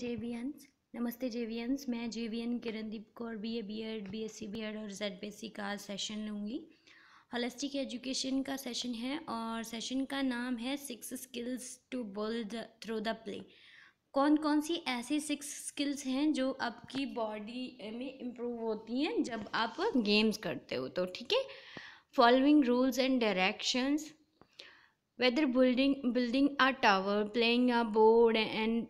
जेवियंस नमस्ते जेवियंस मैं Xavian Kirandeep Kaur B B B A Ed S C B Ed और Z B S C का session लूँगी holistic education का सेशन है और सेशन का नाम है six skills to build through the play कौन कौन सी ऐसी सिक्स स्किल्स हैं जो आपकी बॉडी में इम्प्रूव होती हैं जब आप गेम्स करते हो तो ठीक है following rules and directions whether building building a tower playing a board and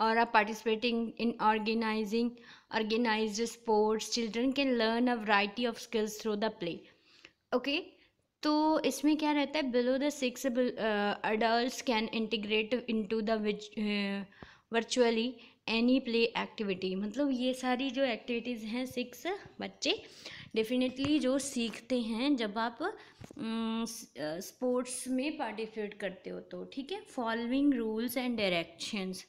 और are participating in organizing organize sports children can learn a variety of skills through the play okay तो इसमें क्या रहता है below the six adult can integrate in the virtually any play activity मतलब ये सारी जो एक्टिविटीज़ हैं सिक्स बच्चे डेफिनेटली जो सीखते हैं जब आप स्पोर्ट्स mm, uh, में पार्टिसिपेट करते हो तो ठीक है फॉलोइंग रूल्स एंड डायरेक्शंस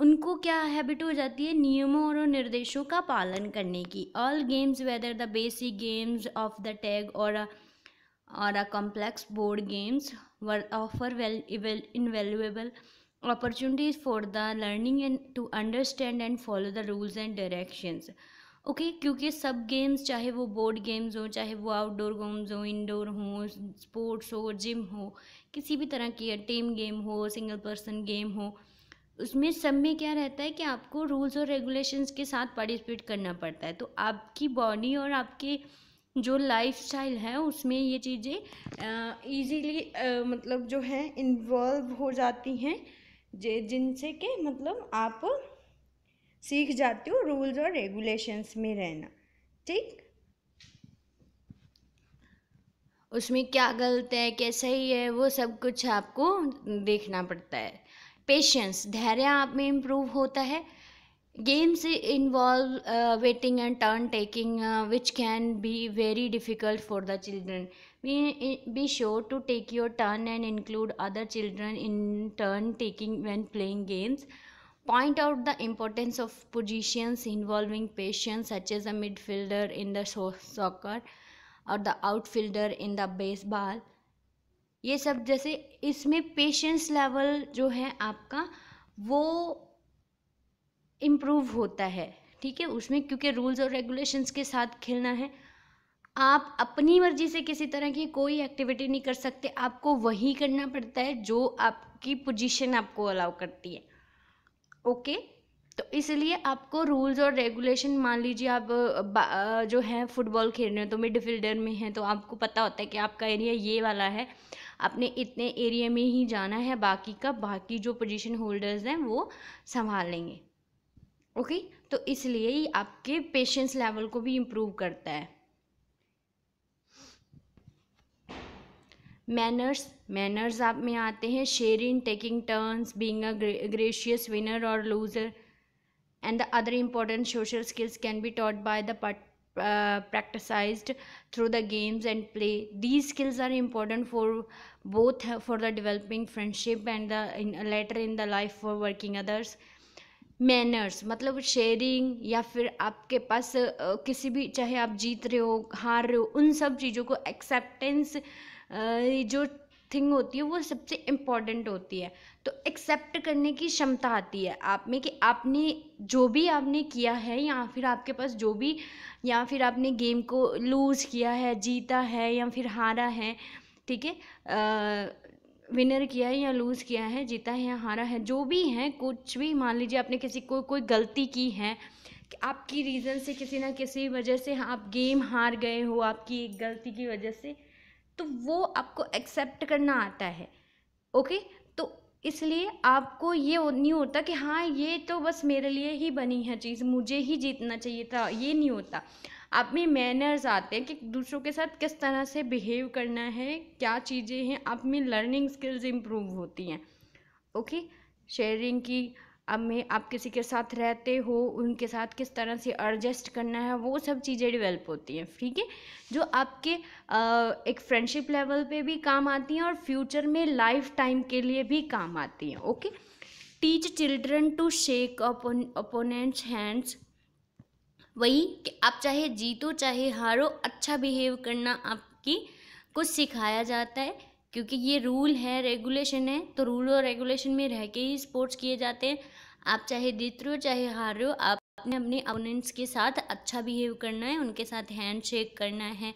उनको क्या हैबिट हो जाती है नियमों और निर्देशों का पालन करने की all games whether the basic games of the tag और और a complex board games were offer well invaluable opportunities for the learning and to understand and follow the rules and directions okay क्योंकि सब games चाहे वो board games हो चाहे वो outdoor games हो इंडोर हो स्पोर्ट्स हो जिम हो किसी भी तरह की टीम गेम हो सिंगल पर्सन गेम हो उसमें सब में क्या रहता है कि आपको रूल्स और रेगुलेशंस के साथ पार्टिसिपेट करना पड़ता है तो आपकी बॉडी और आपके जो लाइफ स्टाइल है उसमें ये चीज़ें ईजीली मतलब जो है इन्वॉल्व हो जाती हैं जे जिनसे कि मतलब आप सीख जाते हो रूल्स और रेगुलेशंस में रहना ठीक उसमें क्या गलत है कैसा ही है वो सब कुछ आपको देखना पड़ता है पेशेंस धैर्य आप में इम्प्रूव होता है games involve waiting and turn taking which can be very difficult for the children be be sure to take your turn and include other children in turn taking when playing games point out the importance of positions involving patience such as a midfielder in the soccer और the outfielder in the base baseball ये सब जैसे इसमें patience level जो है आपका वो improve होता है ठीक है उसमें क्योंकि रूल्स और रेगुलेशंस के साथ खेलना है आप अपनी मर्जी से किसी तरह की कोई एक्टिविटी नहीं कर सकते आपको वही करना पड़ता है जो आपकी पोजीशन आपको अलाउ करती है ओके तो इसलिए आपको रूल्स और रेगुलेशन मान लीजिए आप जो है फुटबॉल खेल रहे हो तो मिडफील्डर में हैं तो आपको पता होता है कि आपका एरिया ये वाला है अपने इतने एरिया में ही जाना है बाकी का बाकी जो पोजीशन होल्डर्स हैं वो संभाल लेंगे ओके तो इसलिए ही आपके पेशेंस लेवल को भी इम्प्रूव करता है मैनर्स मैनर्स आप में आते हैं sharing taking turns being a gracious winner और loser and the other important social skills can be taught by the part uh, practiced through the games and play these skills are important for both for the developing friendship and the in, later in the life for working others manners मतलब sharing या फिर आपके पास किसी भी चाहे आप जीत रहे हो हार रहे हो उन सब चीज़ों को एक्सेप्टेंस जो थिंग होती है वो सबसे इम्पॉर्टेंट होती है तो एक्सेप्ट करने की क्षमता आती है आप में कि आपने जो भी आपने किया है या फिर आपके पास जो भी या फिर आपने गेम को लूज़ किया है जीता है या फिर हारा है ठीक है विनर किया है या लूज़ किया है जीता है या हारा है जो भी है कुछ भी मान लीजिए आपने किसी को कोई गलती की है आपकी रीज़न से किसी ना किसी वजह से हाँ, आप गेम हार गए हो आपकी एक गलती की वजह से तो वो आपको एक्सेप्ट करना आता है ओके तो इसलिए आपको ये नहीं होता कि हाँ ये तो बस मेरे लिए ही बनी है चीज़ मुझे ही जीतना चाहिए था ये नहीं होता आप में मैनर्स आते हैं कि दूसरों के साथ किस तरह से बिहेव करना है क्या चीज़ें हैं आप में लर्निंग स्किल्स इम्प्रूव होती हैं ओके शेयरिंग की अब में आप किसी के साथ रहते हो उनके साथ किस तरह से एडजस्ट करना है वो सब चीज़ें डिवेलप होती हैं ठीक है जो आपके एक फ्रेंडशिप लेवल पे भी काम आती हैं और फ्यूचर में लाइफ टाइम के लिए भी काम आती हैं okay teach children to shake opponents hands वही कि आप चाहे जीतो चाहे हारो अच्छा बिहेव करना आपकी कुछ सिखाया जाता है क्योंकि ये रूल है रेगुलेशन है तो रूल और रेगुलेशन में रह के ही स्पोर्ट्स किए जाते हैं आप चाहे जीत रहे हो चाहे हार रहे हो आपने अपने अपोनेंट्स के साथ अच्छा बिहेव करना है उनके साथ हैंड शेक करना है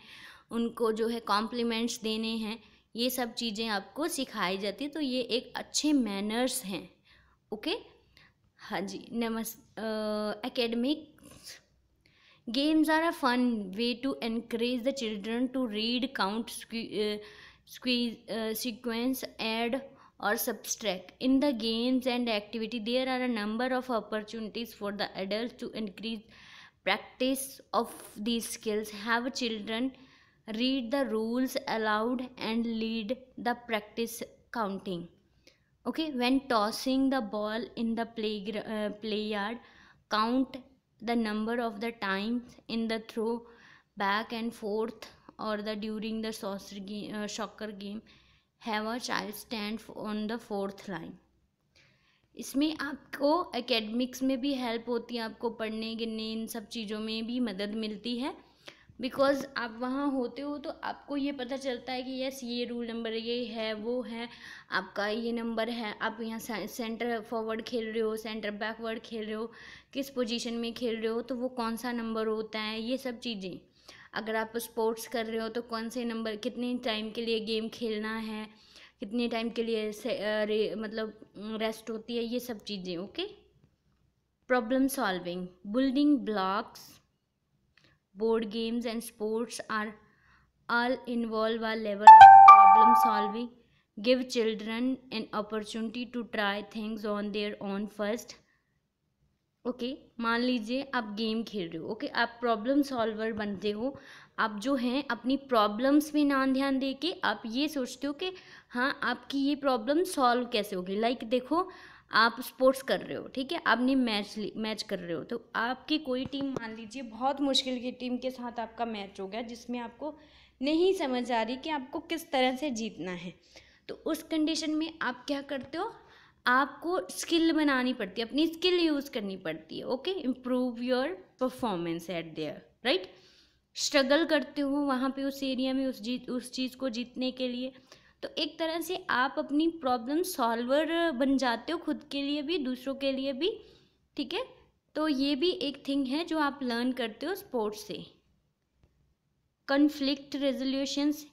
उनको जो है कॉम्प्लीमेंट्स देने हैं ये सब चीज़ें आपको सिखाई जाती तो ये एक अच्छे मैनर्स हैं ओके हाँ जी नमस् academic games are a fun way to encourage the children to read count squeeze, uh, sequence, add or subtract. In the games and activity, there are a number of opportunities for the adults to increase practice of these skills. Have children read the rules aloud and lead the practice counting. Okay, when tossing the ball in the play, uh, play yard, count the number of the times in the throw back and forth or the during the soccer game, uh, soccer game have a child stand on the fourth line इसमें आपको academics में भी help होती है आपको पढ़ने गिनने इन सब चीज़ों में भी मदद मिलती है बिकॉज आप वहाँ होते हो तो आपको ये पता चलता है कि यस ये रूल नंबर ये है वो है आपका ये नंबर है आप यहाँ सेंटर फॉरवर्ड खेल रहे हो सेंटर बैकवर्ड खेल रहे हो किस पोजीशन में खेल रहे हो तो वो कौन सा नंबर होता है ये सब चीज़ें अगर आप स्पोर्ट्स कर रहे हो तो कौन से नंबर कितने टाइम के लिए गेम खेलना है कितने टाइम के लिए से, रे, मतलब रेस्ट होती है ये सब चीज़ें okay problem solving building blocks board games and sports are all involve are level problem solving give children an opportunity to try things on their own first okay okay, मान लीजिए आप गेम खेल रहे हो ओके okay, आप problem solver बनते हो आप जो हैं अपनी प्रॉब्लम्स में ना ध्यान दे के आप ये सोचते हो कि हाँ आपकी ये प्रॉब्लम सॉल्व कैसे होगी लाइक like, देखो आप स्पोर्ट्स कर रहे हो ठीक है आपने मैच मैच कर रहे हो तो आपकी कोई टीम मान लीजिए बहुत मुश्किल की टीम के साथ आपका मैच हो गया जिसमें आपको नहीं समझ आ रही कि आपको किस तरह से जीतना है तो उस कंडीशन में आप क्या करते हो आपको स्किल बनानी पड़ती है अपनी स्किल यूज़ करनी पड़ती है okay improve your performance at their right struggle करते हो वहाँ पे उस एरिया में उस जीत उस चीज़ को जीतने के लिए तो एक तरह से आप अपनी प्रॉब्लम सॉल्वर बन जाते हो खुद के लिए भी दूसरों के लिए भी ठीक है तो ये भी एक थिंग है जो आप लर्न करते हो स्पोर्ट्स से conflict resolutions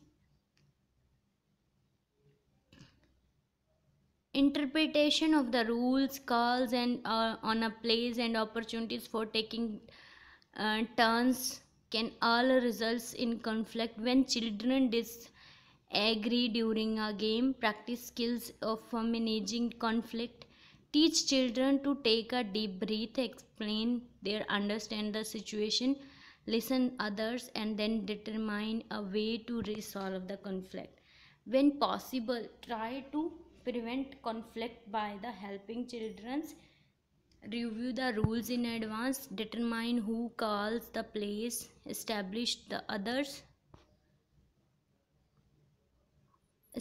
interpretation of the rules, calls, and uh, on a plays and opportunities for taking uh, turns can all result in conflict when children disagree during a game. Practice skills of uh, managing conflict. Teach children to take a deep breath, explain their understand the situation, listen others, and then determine a way to resolve the conflict. When possible, try to prevent conflict by the helping children's review the rules in advance determine who calls the place establish the others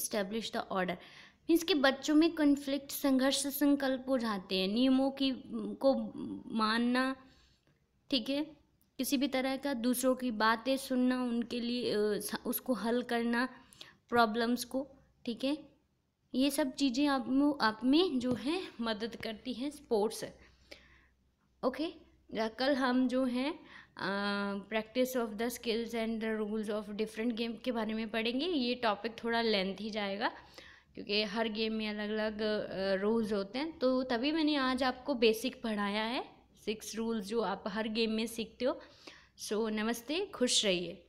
establish the order means के बच्चों में conflict संघर्ष संकल्प हो जाते हैं नियमों की को मानना ठीक है किसी भी तरह का दूसरों की बातें सुनना उनके लिए उसको हल करना प्रॉब्लम्स को ठीक है ये सब चीज़ें आप आप में जो है मदद करती हैं स्पोर्ट्स ओके कल हम जो हैं practice of the skills and the rules of different game के बारे में पढ़ेंगे ये टॉपिक थोड़ा लेंथ ही जाएगा क्योंकि हर गेम में अलग अलग रूल्स होते हैं तो तभी मैंने आज आपको बेसिक पढ़ाया है सिक्स रूल्स जो आप हर गेम में सीखते हो सो so, नमस्ते खुश रहिए